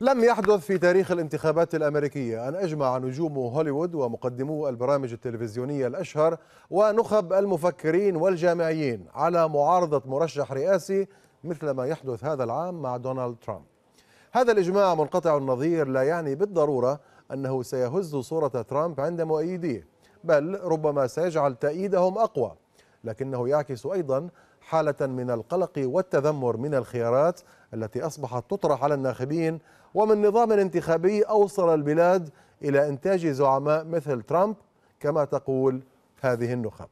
لم يحدث في تاريخ الانتخابات الأمريكية أن أجمع نجوم هوليوود ومقدمو البرامج التلفزيونية الأشهر ونخب المفكرين والجامعيين على معارضة مرشح رئاسي مثل ما يحدث هذا العام مع دونالد ترامب هذا الإجماع منقطع النظير لا يعني بالضرورة أنه سيهز صورة ترامب عند مؤيديه بل ربما سيجعل تأييدهم أقوى لكنه يعكس أيضا حالة من القلق والتذمر من الخيارات التي أصبحت تطرح على الناخبين ومن نظام انتخابي أوصل البلاد إلى إنتاج زعماء مثل ترامب كما تقول هذه النخب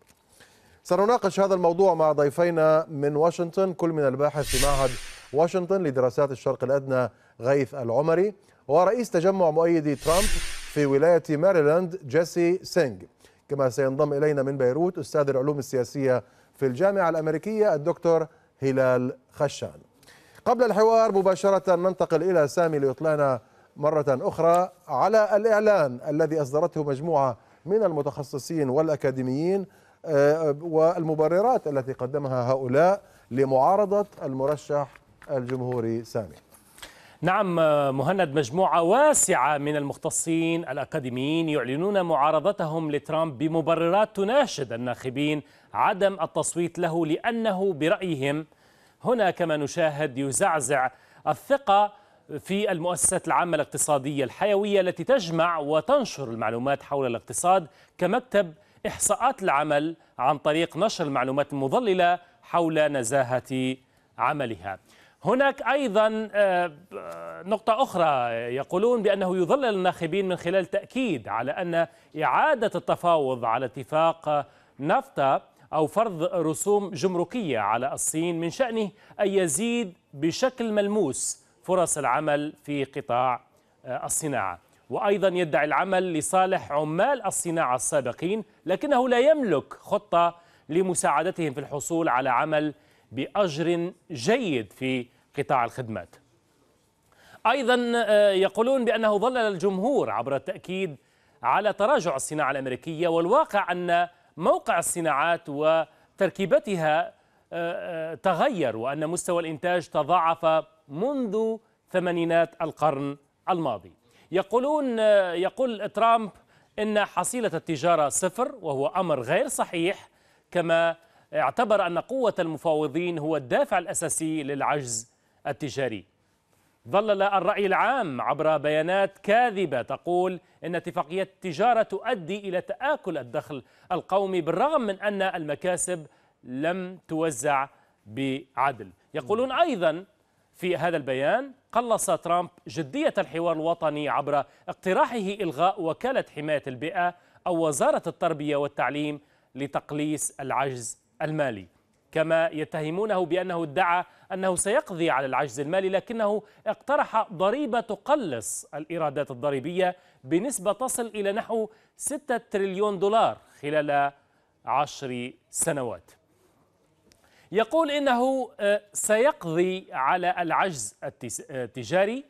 سنناقش هذا الموضوع مع ضيفينا من واشنطن كل من الباحث في معهد واشنطن لدراسات الشرق الأدنى غيث العمري ورئيس تجمع مؤيدي ترامب في ولاية ماريلاند جيسي سينج كما سينضم إلينا من بيروت أستاذ العلوم السياسية في الجامعة الأمريكية الدكتور هلال خشان قبل الحوار مباشرة ننتقل إلى سامي ليطلعنا مرة أخرى على الإعلان الذي أصدرته مجموعة من المتخصصين والأكاديميين آه، والمبررات التي قدمها هؤلاء لمعارضة المرشح الجمهوري سامي نعم مهند مجموعة واسعة من المختصين الأكاديميين يعلنون معارضتهم لترامب بمبررات تناشد الناخبين عدم التصويت له لأنه برأيهم هنا كما نشاهد يزعزع الثقة في المؤسسات العامة الاقتصادية الحيوية التي تجمع وتنشر المعلومات حول الاقتصاد كمكتب إحصاءات العمل عن طريق نشر المعلومات المضللة حول نزاهة عملها هناك أيضا آه، نقطة أخرى يقولون بأنه يظلل الناخبين من خلال تأكيد على أن إعادة التفاوض على اتفاق نفتا أو فرض رسوم جمركية على الصين من شأنه أن يزيد بشكل ملموس فرص العمل في قطاع آه، الصناعة وأيضا يدعي العمل لصالح عمال الصناعة السابقين لكنه لا يملك خطة لمساعدتهم في الحصول على عمل بأجر جيد في قطاع الخدمات أيضا آه، يقولون بأنه ظلل الجمهور عبر التأكيد على تراجع الصناعة الأمريكية والواقع أن موقع الصناعات وتركيبتها آه، آه، تغير وأن مستوى الإنتاج تضاعف منذ ثمانينات القرن الماضي يقولون آه، يقول ترامب إن حصيلة التجارة صفر وهو أمر غير صحيح كما اعتبر أن قوة المفاوضين هو الدافع الأساسي للعجز التجاري ظلل الرأي العام عبر بيانات كاذبة تقول إن اتفاقية التجارة تؤدي إلى تآكل الدخل القومي بالرغم من أن المكاسب لم توزع بعدل يقولون أيضا في هذا البيان قلص ترامب جدية الحوار الوطني عبر اقتراحه إلغاء وكالة حماية البيئة أو وزارة التربية والتعليم لتقليص العجز المالي كما يتهمونه بأنه ادعى أنه سيقضي على العجز المالي لكنه اقترح ضريبة تقلص الإيرادات الضريبية بنسبة تصل إلى نحو 6 تريليون دولار خلال عشر سنوات يقول إنه آه، سيقضي على العجز آه، التجاري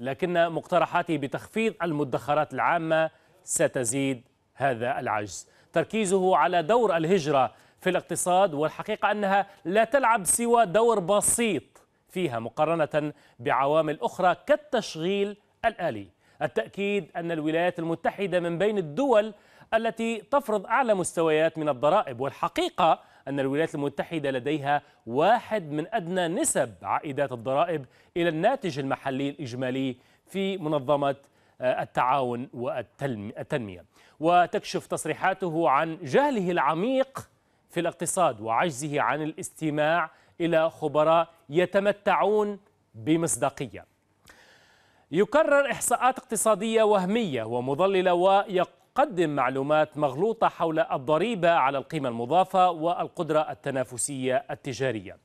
لكن مقترحاته بتخفيض المدخرات العامة ستزيد هذا العجز تركيزه على دور الهجرة في الاقتصاد والحقيقة أنها لا تلعب سوى دور بسيط فيها مقارنة بعوامل أخرى كالتشغيل الآلي التأكيد أن الولايات المتحدة من بين الدول التي تفرض أعلى مستويات من الضرائب والحقيقة أن الولايات المتحدة لديها واحد من أدنى نسب عائدات الضرائب إلى الناتج المحلي الإجمالي في منظمة آه، التعاون والتنمية وتكشف تصريحاته عن جهله العميق في الاقتصاد وعجزه عن الاستماع إلى خبراء يتمتعون بمصداقية يكرر إحصاءات اقتصادية وهمية ومضللة ويقدم معلومات مغلوطة حول الضريبة على القيمة المضافة والقدرة التنافسية التجارية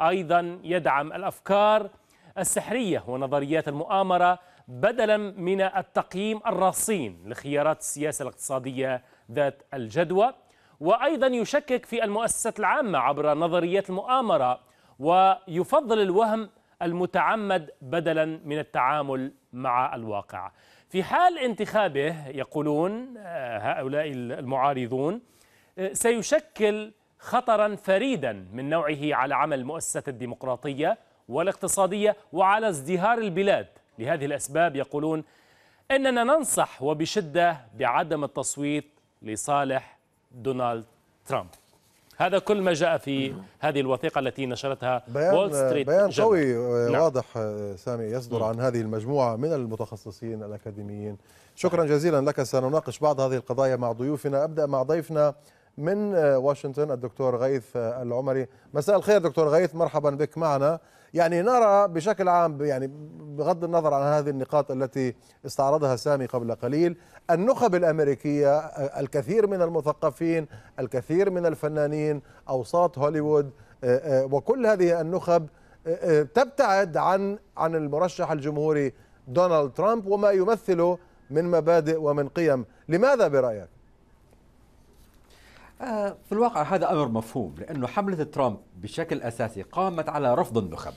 أيضا يدعم الأفكار السحرية ونظريات المؤامرة بدلا من التقييم الرصين لخيارات السياسة الاقتصادية ذات الجدوى وأيضا يشكك في المؤسسات العامة عبر نظريات المؤامرة ويفضل الوهم المتعمد بدلا من التعامل مع الواقع في حال انتخابه يقولون آه، هؤلاء المعارضون آه، سيشكل خطرا فريدا من نوعه على عمل المؤسسة الديمقراطية والاقتصادية وعلى ازدهار البلاد لهذه الأسباب يقولون إننا ننصح وبشدة بعدم التصويت لصالح دونالد ترامب هذا كل ما جاء في هذه الوثيقه التي نشرتها بيان وول ستريت بيان قوي آه، نعم. واضح آه، سامي يصدر عن هذه المجموعه من المتخصصين الاكاديميين شكرا جزيلا لك سنناقش بعض هذه القضايا مع ضيوفنا ابدا مع ضيفنا من آه، واشنطن الدكتور غيث العمري مساء الخير دكتور غيث مرحبا بك معنا يعني نرى بشكل عام يعني بغض النظر عن هذه النقاط التي استعرضها سامي قبل قليل النخب الأمريكية الكثير من المثقفين الكثير من الفنانين أوساط هوليوود آه، آه، وكل هذه النخب آه، تبتعد عن عن المرشح الجمهوري دونالد ترامب وما يمثله من مبادئ ومن قيم لماذا برأيك؟ آه، في الواقع هذا امر مفهوم لانه حمله ترامب بشكل اساسي قامت على رفض النخب.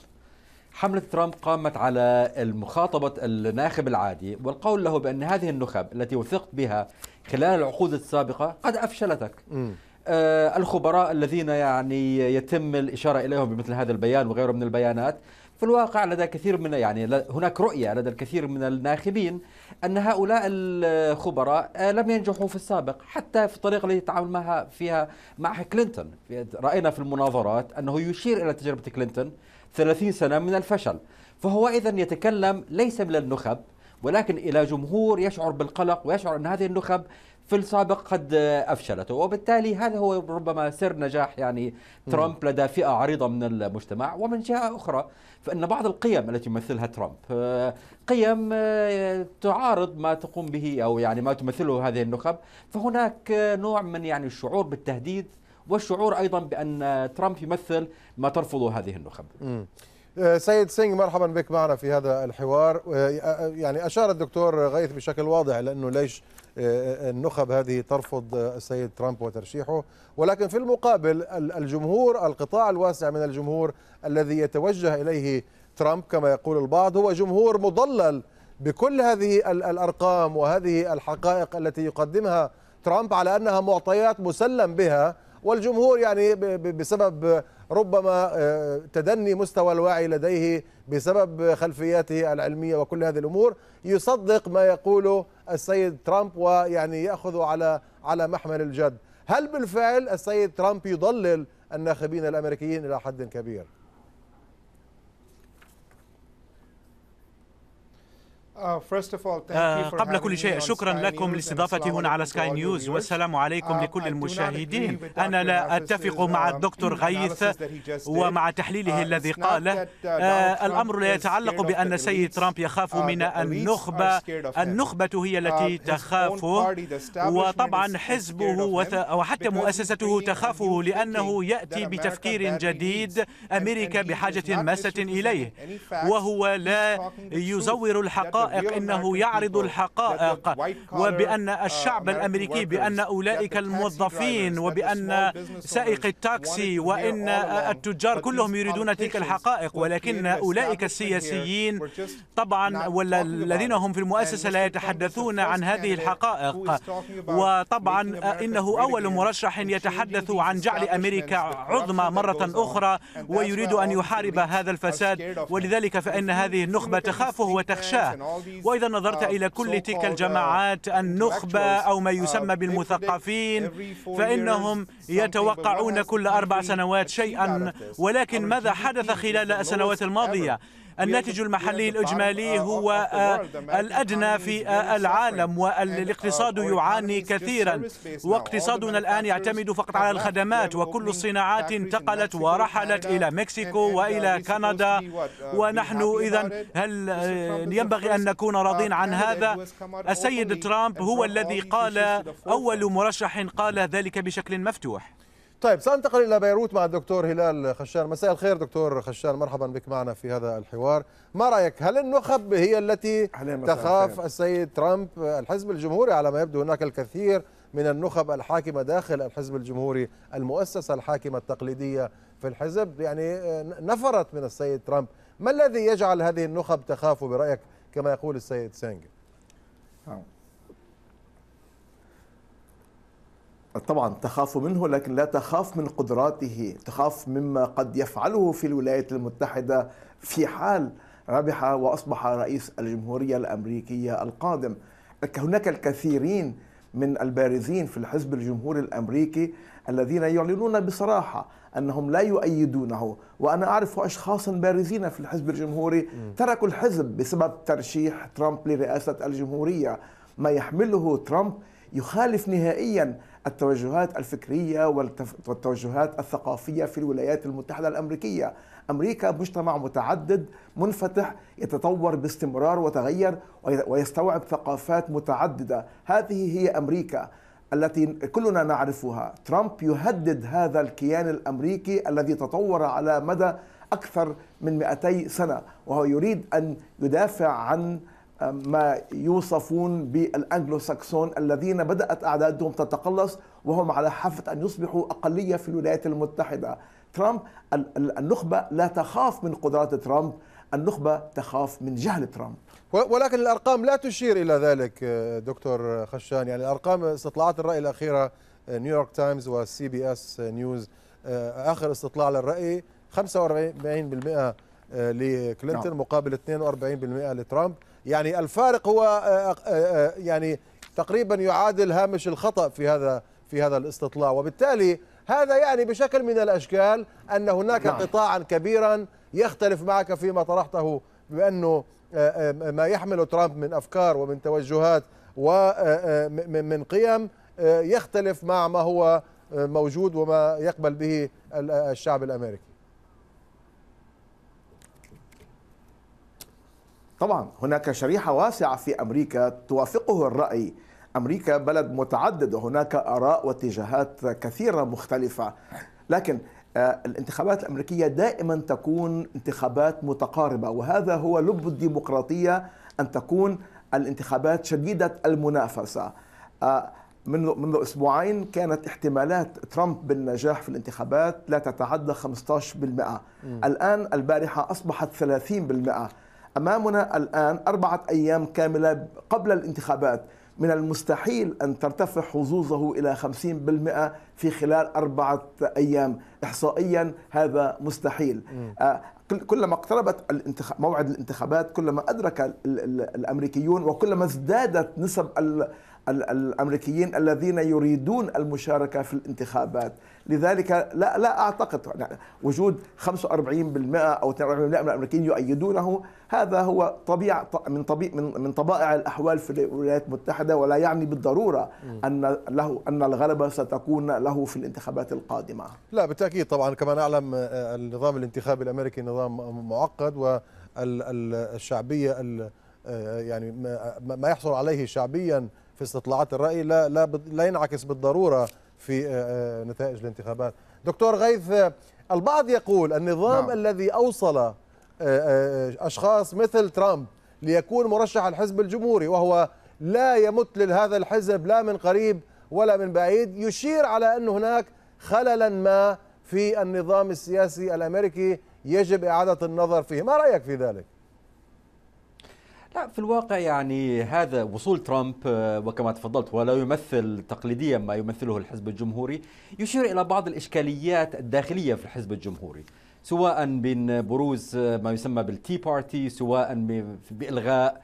حمله ترامب قامت على مخاطبه الناخب العادي والقول له بان هذه النخب التي وثقت بها خلال العقود السابقه قد افشلتك. م. آه الخبراء الذين يعني يتم الاشاره اليهم بمثل هذا البيان وغيره من البيانات في الواقع لدى كثير من يعني هناك رؤية لدى الكثير من الناخبين أن هؤلاء الخبراء آه، لم ينجحوا في السابق حتى في الطريقة التي تعامل معها فيها مع كلينتون رأينا في المناظرات أنه يشير إلى تجربة كلينتون 30 سنة من الفشل فهو إذا يتكلم ليس من النخب ولكن إلى جمهور يشعر بالقلق ويشعر أن هذه النخب في السابق قد افشلته وبالتالي هذا هو ربما سر نجاح يعني ترامب لدى فئه عريضه من المجتمع ومن جهه اخرى فان بعض القيم التي يمثلها ترامب آه، قيم آه، تعارض ما تقوم به او يعني ما تمثله هذه النخب فهناك آه، نوع من يعني الشعور بالتهديد والشعور ايضا بان ترامب يمثل ما ترفضه هذه النخب. سيد سينغ مرحبا بك معنا في هذا الحوار يعني اشار الدكتور غيث بشكل واضح لانه ليش النخب هذه ترفض السيد ترامب وترشيحه ولكن في المقابل الجمهور القطاع الواسع من الجمهور الذي يتوجه إليه ترامب كما يقول البعض هو جمهور مضلل بكل هذه الأرقام وهذه الحقائق التي يقدمها ترامب على أنها معطيات مسلم بها والجمهور يعني بسبب ربما آه، تدني مستوى الوعي لديه بسبب خلفياته العلمية وكل هذه الأمور يصدق ما يقوله السيد ترامب ويعني يأخذ على على محمل الجد هل بالفعل السيد ترامب يضلل الناخبين الأمريكيين إلى حد كبير؟ آه، آه، قبل كل شيء شكرا لكم لاستضافتي هنا على سكاي نيوز والسلام عليكم um, لكل المشاهدين أنا لا أتفق مع الدكتور um, غيث ومع تحليله uh, الذي قال uh, آه، الأمر لا يتعلق بأن السيد ترامب يخاف uh, من النخبة النخبة هي التي تخاف وطبعا حزبه وحتى مؤسسته تخافه لأنه يأتي بتفكير جديد أمريكا بحاجة ماسة إليه وهو لا يزور الحقائق الحقائق إنه يعرض الحقائق وبأن الشعب uh, الأمريكي بأن أولئك الموظفين وبأن سائق التاكسي وإن التجار كلهم يريدون تلك الحقائق ولكن أولئك السياسيين طبعا والذين الذين هم في المؤسسة لا يتحدثون عن هذه الحقائق وطبعا إنه أول مرشح يتحدث عن جعل أمريكا عظمى مرة أخرى ويريد أن يحارب هذا الفساد ولذلك فإن هذه النخبة تخافه وتخشاه وإذا نظرت uh, إلى كل تلك uh, الجماعات النخبة أو ما uh, يسمى بالمثقفين فإنهم يتوقعون كل أربع سنوات شيئا ولكن ماذا حدث خلال السنوات الماضية الناتج المحلي الإجمالي هو آه، الأدنى في آه، العالم uh, والاقتصاد يعاني كثيرا واقتصادنا الآن يعتمد فقط على الخدمات وكل الصناعات انتقلت ورحلت إلى مكسيكو uh, وإلى كندا uh, ونحن إذا هل آه، ينبغي أن نكون راضين عن هذا السيد ترامب هو الذي قال أول مرشح قال ذلك بشكل مفتوح طيب سأنتقل إلى بيروت مع الدكتور هلال خشان مساء الخير دكتور خشان مرحبا بك معنا في هذا الحوار ما رأيك هل النخب هي التي تخاف السيد ترامب الحزب الجمهوري على ما يبدو هناك الكثير من النخب الحاكمة داخل الحزب الجمهوري المؤسسة الحاكمة التقليدية في الحزب يعني نفرت من السيد ترامب ما الذي يجعل هذه النخب تخاف برأيك كما يقول السيد سينج نعم. طبعا تخاف منه لكن لا تخاف من قدراته تخاف مما قد يفعله في الولايات المتحدة في حال ربح وأصبح رئيس الجمهورية الأمريكية القادم هناك الكثيرين من البارزين في الحزب الجمهوري الامريكي الذين يعلنون بصراحه انهم لا يؤيدونه وانا اعرف اشخاصا بارزين في الحزب الجمهوري تركوا الحزب بسبب ترشيح ترامب لرئاسه الجمهوريه ما يحمله ترامب يخالف نهائيا التوجهات الفكريه والتوجهات الثقافيه في الولايات المتحده الامريكيه امريكا مجتمع متعدد منفتح يتطور باستمرار وتغير ويستوعب ثقافات متعدده هذه هي امريكا التي كلنا نعرفها ترامب يهدد هذا الكيان الامريكي الذي تطور على مدى اكثر من 200 سنه وهو يريد ان يدافع عن ما يوصفون بالانجلو ساكسون الذين بدات اعدادهم تتقلص وهم على حافه ان يصبحوا اقليه في الولايات المتحده. ترامب النخبه لا تخاف من قدرات ترامب، النخبه تخاف من جهل ترامب. ولكن الارقام لا تشير الى ذلك آه، دكتور خشان، يعني الارقام استطلاعات الراي الاخيره نيويورك تايمز والسي بي اس نيوز اخر استطلاع للراي 45% لكلينتون نعم. مقابل 42% لترامب يعني الفارق هو آه، آه، آه، يعني تقريبا يعادل هامش الخطا في هذا في هذا الاستطلاع وبالتالي هذا يعني بشكل من الاشكال ان هناك نعم. قطاعا كبيرا يختلف معك فيما طرحته بانه ما يحمل ترامب من افكار ومن توجهات ومن قيم يختلف مع ما هو موجود وما يقبل به الشعب الامريكي طبعا هناك شريحة واسعة في أمريكا توافقه الرأي أمريكا بلد متعدد وهناك آراء واتجاهات كثيرة مختلفة لكن آه، الانتخابات الأمريكية دائما تكون انتخابات متقاربة وهذا هو لب الديمقراطية أن تكون الانتخابات شديدة المنافسة آه، منذ منذ اسبوعين كانت احتمالات ترامب بالنجاح في الانتخابات لا تتعدى 15% م. الان البارحه اصبحت 30% أمامنا الآن أربعة أيام كاملة قبل الانتخابات من المستحيل أن ترتفع حظوظه إلى 50% في خلال أربعة أيام إحصائيا هذا مستحيل آه، كلما اقتربت موعد الانتخابات كلما أدرك الأمريكيون وكلما ازدادت نسب الامريكيين الذين يريدون المشاركه في الانتخابات، لذلك لا لا اعتقد يعني وجود 45% او 42% من الامريكيين يؤيدونه هذا هو طبيعه من طبيع من من طبائع الاحوال في الولايات المتحده ولا يعني بالضروره ان له ان الغلبه ستكون له في الانتخابات القادمه. لا بالتاكيد طبعا كما نعلم آه، النظام الانتخابي الامريكي نظام معقد والشعبيه آه، يعني ما يحصل عليه شعبيا في استطلاعات الرأي لا لا لا ينعكس بالضرورة في آه، آه، نتائج الانتخابات دكتور غيث البعض يقول النظام نعم. الذي أوصل آه، أشخاص مثل ترامب ليكون مرشح الحزب الجمهوري وهو لا يمت لهذا الحزب لا من قريب ولا من بعيد يشير على أن هناك خللا ما في النظام السياسي الأمريكي يجب إعادة النظر فيه ما رأيك في ذلك؟ لا في الواقع يعني هذا وصول ترامب آه، وكما تفضلت ولا يمثل تقليديا ما يمثله الحزب الجمهوري يشير إلى بعض الإشكاليات الداخلية في الحزب الجمهوري سواء من بروز آه، ما يسمى بالتي بارتي سواء بإلغاء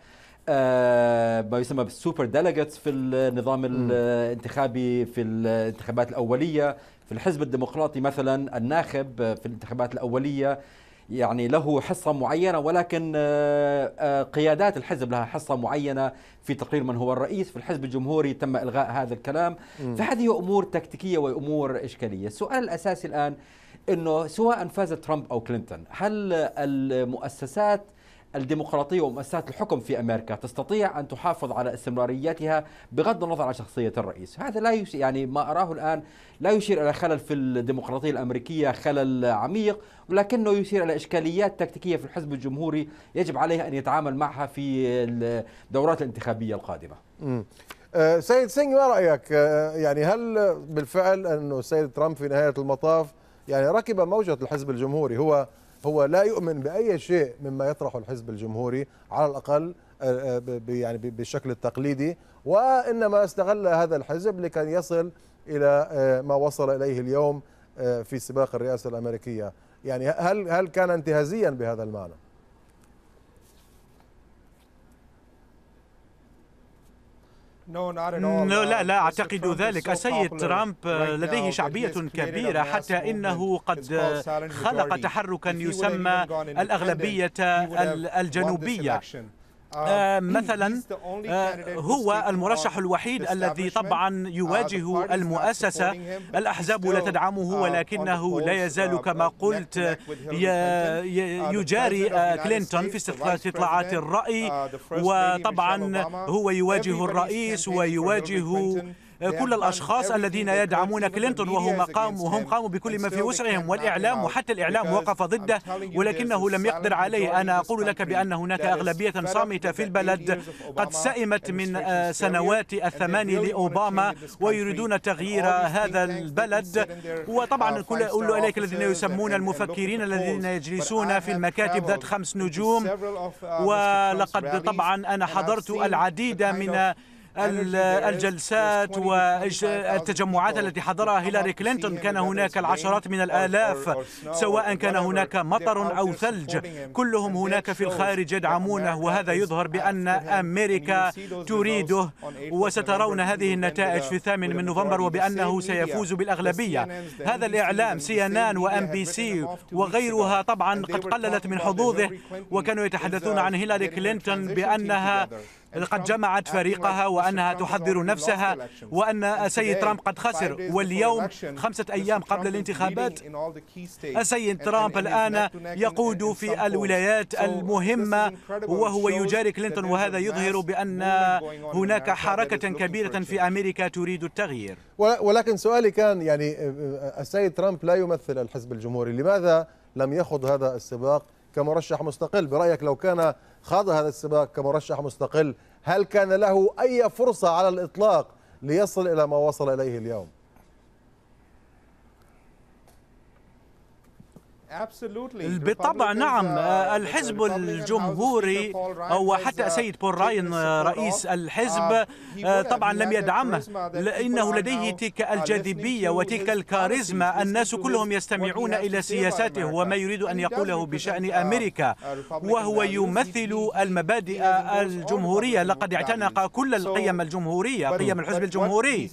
آه، ما يسمى بالسوبر ديليجيتس في النظام الانتخابي في الانتخابات الأولية في الحزب الديمقراطي مثلا الناخب في الانتخابات الأولية يعني له حصة معينة ولكن آه، آه، قيادات الحزب لها حصة معينة في تقرير من هو الرئيس في الحزب الجمهوري تم إلغاء هذا الكلام فهذه أمور تكتيكية وأمور إشكالية السؤال الأساسي الآن أنه سواء فاز ترامب أو كلينتون هل المؤسسات الديمقراطية ومؤسسات الحكم في أمريكا تستطيع أن تحافظ على استمراريتها بغض النظر عن شخصية الرئيس هذا لا يش... يعني ما أراه الآن لا يشير إلى خلل في الديمقراطية الأمريكية خلل عميق ولكنه يشير إلى إشكاليات تكتيكية في الحزب الجمهوري يجب عليه أن يتعامل معها في الدورات الانتخابية القادمة آه، سيد سينج ما رأيك آه، يعني هل بالفعل أنه السيد ترامب في نهاية المطاف يعني ركب موجة الحزب الجمهوري هو هو لا يؤمن باي شيء مما يطرحه الحزب الجمهوري على الاقل آه، آه، يعني بالشكل التقليدي وانما استغل هذا الحزب لكي يصل الى آه، ما وصل اليه اليوم في سباق الرئاسه الامريكيه يعني هل هل كان انتهازيا بهذا المعنى لا لا أعتقد ذلك السيد ترامب لديه شعبية كبيرة حتى إنه قد خلق تحركا يسمى الأغلبية الجنوبية آه، آه، مثلا آه، هو المرشح الوحيد الذي طبعا uh, يواجه المؤسسة الأحزاب لا تدعمه uh, ولكنه لا uh, يزال كما قلت يجاري كلينتون في استطلاعات الرأي وطبعا هو يواجه الرئيس ويواجه آه، كل الأشخاص الذين يدعمون كلينتون وهم قاموا وهم قاموا بكل ما في وسعهم والإعلام وحتى الإعلام وقف ضده ولكنه لم يقدر عليه أنا أقول لك بأن هناك أغلبية صامتة في البلد قد سئمت من آه، سنوات الثمان لأوباما ويريدون تغيير هذا البلد وطبعا uh, كل أولئك الذين يسمون المفكرين الذين يجلسون في المكاتب ذات خمس نجوم uh, ولقد طبعا أنا حضرت العديد من الجلسات والتجمعات التي حضرها هيلاري كلينتون كان هناك العشرات من الآلاف سواء كان هناك مطر أو ثلج كلهم هناك في الخارج يدعمونه وهذا يظهر بأن أمريكا تريده وسترون هذه النتائج في الثامن من نوفمبر وبأنه سيفوز بالأغلبية هذا الإعلام سي ان ان وام بي سي وغيرها طبعا قد قللت من حظوظه وكانوا يتحدثون uh, عن هيلاري كلينتون بأنها قد جمعت فريقها وأنها تحضر نفسها وأن السيد ترامب قد خسر واليوم خمسة أيام قبل الانتخابات السيد ترامب الآن يقود في الولايات المهمة وهو يجاري كلينتون وهذا يظهر بأن هناك حركة كبيرة في أمريكا تريد التغيير ولكن سؤالي كان يعني آه، آه، السيد ترامب لا يمثل الحزب الجمهوري لماذا لم يخض هذا السباق كمرشح مستقل برأيك لو كان خاض هذا السباق كمرشح مستقل هل كان له أي فرصة على الإطلاق ليصل إلى ما وصل إليه اليوم؟ بالطبع نعم uh, آه، الحزب الجمهوري أو حتى uh, السيد بول راين آه، رئيس الحزب uh, آه، طبعا لم يدعمه لأنه لديه تلك الجاذبية وتلك الكاريزما الناس كلهم يستمعون إلى سياساته وما يريد أن يقوله بشأن أمريكا وهو يمثل المبادئ الجمهورية لقد اعتنق كل القيم الجمهورية قيم الحزب الجمهوري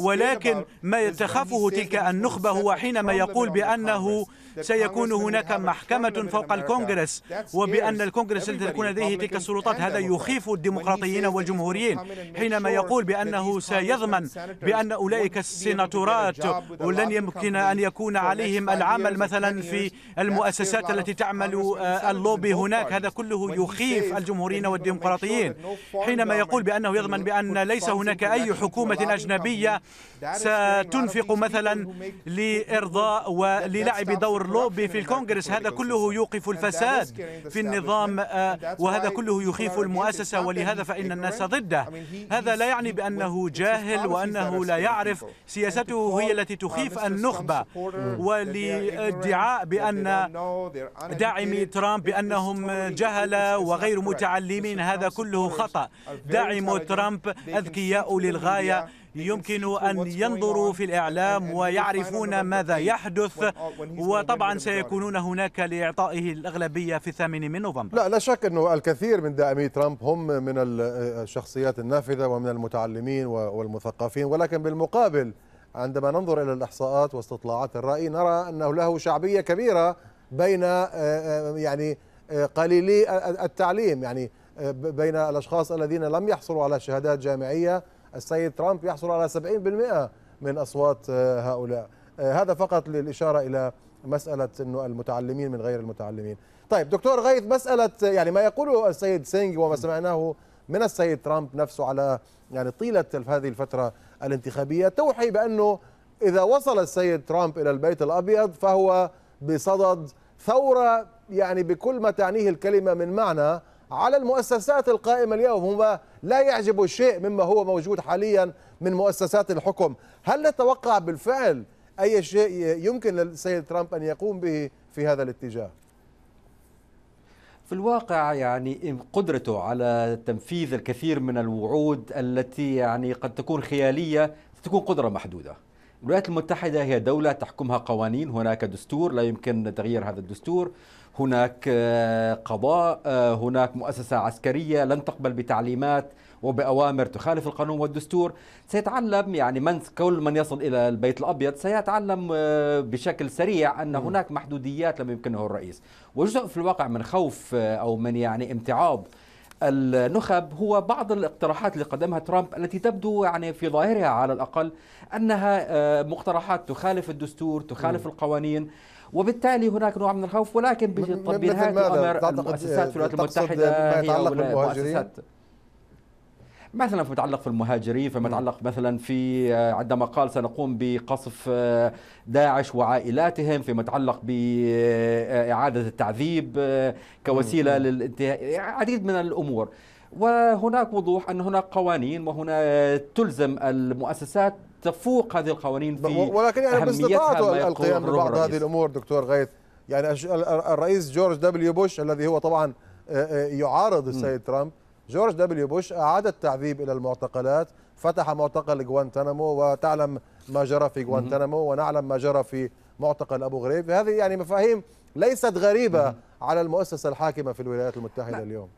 ولكن ما تخافه تلك النخبة هو حينما يقول بأنه سيكون هناك محكمة فوق الكونغرس وبأن الكونغرس تكون لديه تلك السلطات هذا يخيف الديمقراطيين والجمهوريين حينما يقول بأنه سيضمن بأن أولئك السيناتورات لن يمكن أن يكون عليهم العمل مثلا في المؤسسات التي تعمل اللوبي هناك هذا كله يخيف الجمهوريين والديمقراطيين حينما يقول بأنه يضمن بأن ليس هناك أي حكومة أجنبية ستنفق مثلا لإرضاء وللعب دور دكتور لوبي في الكونغرس هذا كله يوقف الفساد في النظام آه، وهذا كله يخيف المؤسسة ولهذا فإن الناس ضده هذا لا يعني بأنه جاهل وأنه لا يعرف سياسته هي التي تخيف النخبة ولادعاء بأن داعمي ترامب بأنهم جهلة وغير متعلمين هذا كله خطأ داعمو ترامب أذكياء للغاية يمكن أن ينظروا في الإعلام ويعرفون ماذا يحدث وطبعا سيكونون هناك لإعطائه الأغلبية في الثامن من نوفمبر لا لا شك أنه الكثير من داعمي ترامب هم من الشخصيات النافذة ومن المتعلمين والمثقفين ولكن بالمقابل عندما ننظر إلى الإحصاءات واستطلاعات الرأي نرى أنه له شعبية كبيرة بين آه، آه، يعني آه، قليلي التعليم يعني بين الأشخاص الذين لم يحصلوا على شهادات جامعية السيد ترامب يحصل على 70% من أصوات آه، هؤلاء آه، هذا فقط للإشارة إلى مسألة أنه المتعلمين من غير المتعلمين طيب دكتور غيث مسألة يعني ما يقوله السيد سينج وما سمعناه من السيد ترامب نفسه على يعني طيلة هذه الفترة الانتخابية توحي بأنه إذا وصل السيد ترامب إلى البيت الأبيض فهو بصدد ثورة يعني بكل ما تعنيه الكلمة من معنى على المؤسسات القائمة اليوم هم لا يعجب شيء مما هو موجود حاليا من مؤسسات الحكم هل نتوقع بالفعل أي شيء يمكن للسيد ترامب أن يقوم به في هذا الاتجاه في الواقع يعني قدرته على تنفيذ الكثير من الوعود التي يعني قد تكون خيالية تكون قدرة محدودة الولايات المتحدة هي دولة تحكمها قوانين هناك دستور لا يمكن تغيير هذا الدستور هناك آه، قضاء آه، هناك مؤسسة عسكرية لن تقبل بتعليمات وبأوامر تخالف القانون والدستور سيتعلم يعني من كل من يصل إلى البيت الأبيض سيتعلم آه، بشكل سريع أن هناك محدوديات لم يمكنه الرئيس وجزء في الواقع من خوف أو من يعني امتعاض النخب هو بعض الاقتراحات اللي قدمها ترامب التي تبدو يعني في ظاهرها على الاقل انها مقترحات تخالف الدستور تخالف م. القوانين وبالتالي هناك نوع من الخوف ولكن بتطبيل هذا الامر المؤسسات في الولايات المتحده هي المؤسسات مثلا فيما يتعلق في المهاجرين فيما يتعلق مثلا في آه، عندما قال سنقوم بقصف آه، داعش وعائلاتهم فيما يتعلق بإعادة آه، التعذيب كوسيلة للانتهاء عديد من الأمور وهناك وضوح أن هناك قوانين وهنا تلزم المؤسسات تفوق هذه القوانين في ولكن يعني باستطاعته القيام ببعض هذه الامور دكتور غيث يعني الرئيس جورج دبليو بوش الذي هو طبعا آه، آه، يعارض السيد ترامب جورج دبليو بوش اعاد التعذيب الى المعتقلات فتح معتقل جوانتانامو وتعلم ما جرى في جوانتانامو ونعلم ما جرى في معتقل ابو غريب هذه يعني مفاهيم ليست غريبه على المؤسسه الحاكمه في الولايات المتحده نعم. اليوم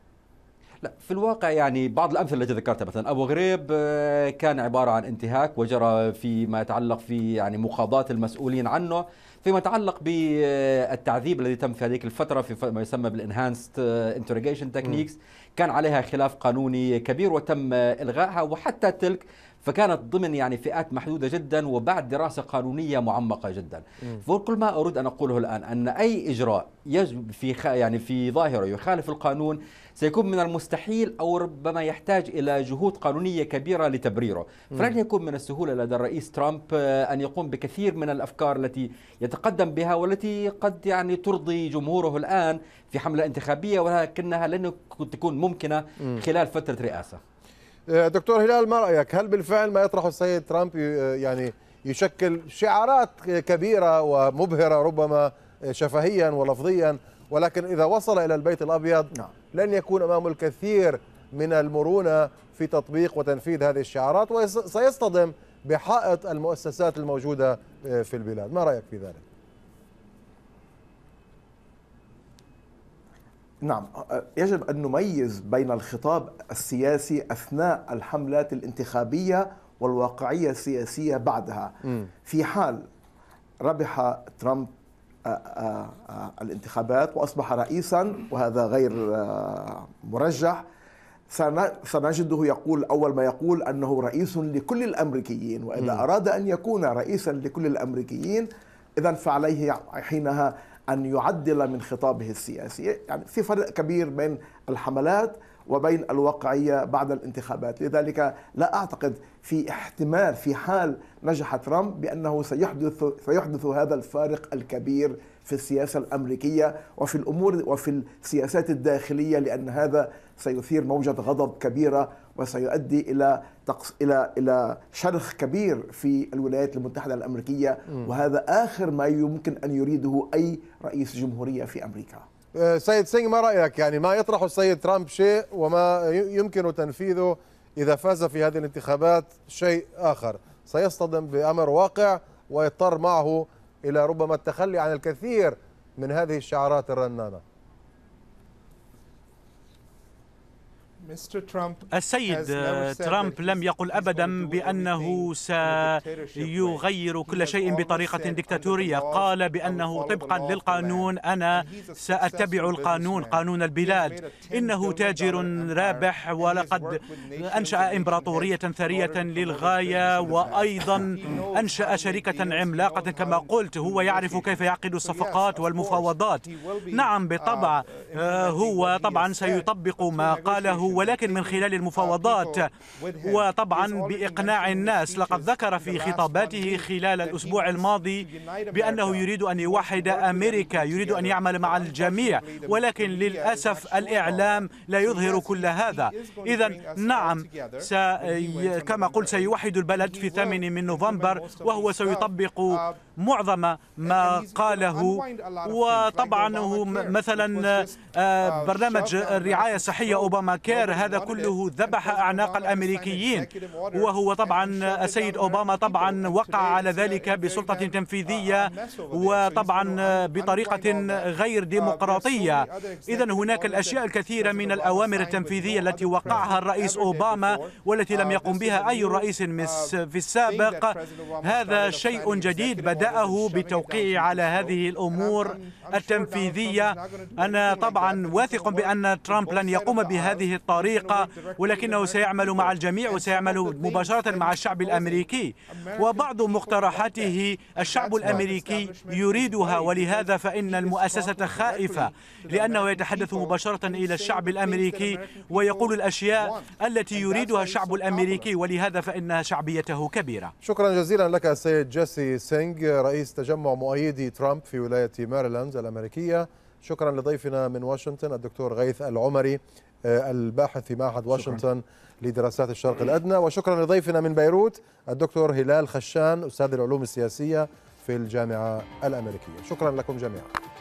لا في الواقع يعني بعض الامثله التي ذكرتها مثلا ابو غريب آه، كان عباره عن انتهاك وجرى فيما يتعلق في يعني مقاضاه المسؤولين عنه فيما يتعلق بالتعذيب الذي تم في هذيك الفتره في ما يسمى بالانهانسد انتروجيشن تكنيكس كان عليها خلاف قانوني كبير وتم الغائها وحتى تلك فكانت ضمن يعني فئات محدودة جدا وبعد دراسة قانونية معمقة جدا فكل ما أريد أن أقوله الآن أن أي إجراء يجب في يعني في ظاهرة يخالف القانون سيكون من المستحيل أو ربما يحتاج إلى جهود قانونية كبيرة لتبريره فلن يكون من السهولة لدى الرئيس ترامب آه، أن يقوم بكثير من الأفكار التي يتقدم بها والتي قد يعني ترضي جمهوره الآن في حملة انتخابية ولكنها لن تكون ممكنة خلال فترة رئاسة آه، دكتور هلال ما رايك هل بالفعل ما يطرحه السيد ترامب آه، يعني يشكل شعارات كبيره ومبهره ربما آه، شفهيا ولفظيا ولكن اذا وصل الى البيت الابيض نعم. لن يكون امامه الكثير من المرونه في تطبيق وتنفيذ هذه الشعارات وسيصطدم بحائط المؤسسات الموجوده في البلاد ما رايك في ذلك نعم يجب أن نميز بين الخطاب السياسي أثناء الحملات الانتخابية والواقعية السياسية بعدها م. في حال ربح ترامب الانتخابات واصبح رئيسا وهذا غير مرجح سنجده يقول اول ما يقول انه رئيس لكل الامريكيين واذا اراد ان يكون رئيسا لكل الامريكيين اذا فعليه حينها أن يعدل من خطابه السياسي يعني في فرق كبير بين الحملات وبين الواقعية بعد الانتخابات لذلك لا أعتقد في احتمال في حال نجح ترامب بأنه سيحدث, سيحدث هذا الفارق الكبير في السياسة الأمريكية وفي الأمور وفي السياسات الداخلية لأن هذا سيثير موجة غضب كبيرة وسيؤدي الى تقص الى الى شرخ كبير في الولايات المتحده الامريكيه وهذا اخر ما يمكن ان يريده اي رئيس جمهوريه في امريكا. أه، سيد سينغ ما رايك يعني ما يطرحه السيد ترامب شيء وما يمكن تنفيذه اذا فاز في هذه الانتخابات شيء اخر سيصطدم بامر واقع ويضطر معه الى ربما التخلي عن الكثير من هذه الشعارات الرنانه. السيد ترامب لم يقل ابدا بانه سيغير كل شيء بطريقه ديكتاتوريه قال بانه طبقا للقانون انا ساتبع القانون قانون البلاد انه تاجر رابح ولقد انشا امبراطوريه ثريه للغايه وايضا انشا شركه عملاقه كما قلت هو يعرف كيف يعقد الصفقات والمفاوضات نعم uh, بالطبع آه، هو طبعا سيطبق ما قاله ولكن من خلال المفاوضات وطبعا بإقناع الناس لقد ذكر في خطاباته خلال الأسبوع الماضي بأنه يريد أن يوحد أمريكا يريد أن يعمل مع الجميع ولكن للأسف الإعلام لا يظهر كل هذا إذا نعم كما قلت سيوحد البلد في 8 من نوفمبر وهو سيطبق uh, معظم ما قاله وطبعا مثلا آه، uh, برنامج الرعاية الصحية أوباما كير هذا كله ذبح أعناق الأمريكيين وهو طبعا السيد أوباما طبعا وقع على ذلك بسلطة uh, تنفيذية وطبعا بطريقة غير uh, ديمقراطية إذا هناك الأشياء الكثيرة من الأوامر التنفيذية التي وقعها الرئيس أوباما والتي لم يقم بها أي رئيس في السابق هذا شيء جديد بدأ بدأه بتوقيع على هذه الأمور التنفيذية أنا طبعا واثق بأن ترامب لن يقوم بهذه الطريقة ولكنه سيعمل مع الجميع وسيعمل مباشرة مع الشعب الأمريكي وبعض مقترحاته الشعب الأمريكي يريدها ولهذا فإن المؤسسة خائفة لأنه يتحدث مباشرة إلى الشعب الأمريكي ويقول الأشياء التي يريدها الشعب الأمريكي ولهذا فإن شعبيته كبيرة شكرا جزيلا لك السيد جيسي سينغ رئيس تجمع مؤيدي ترامب في ولاية ماريلاند الأمريكية شكرا لضيفنا من واشنطن الدكتور غيث العمري آه، الباحث في معهد واشنطن لدراسات الشرق الأدنى وشكرا لضيفنا من بيروت الدكتور هلال خشان أستاذ العلوم السياسية في الجامعة الأمريكية شكرا لكم جميعا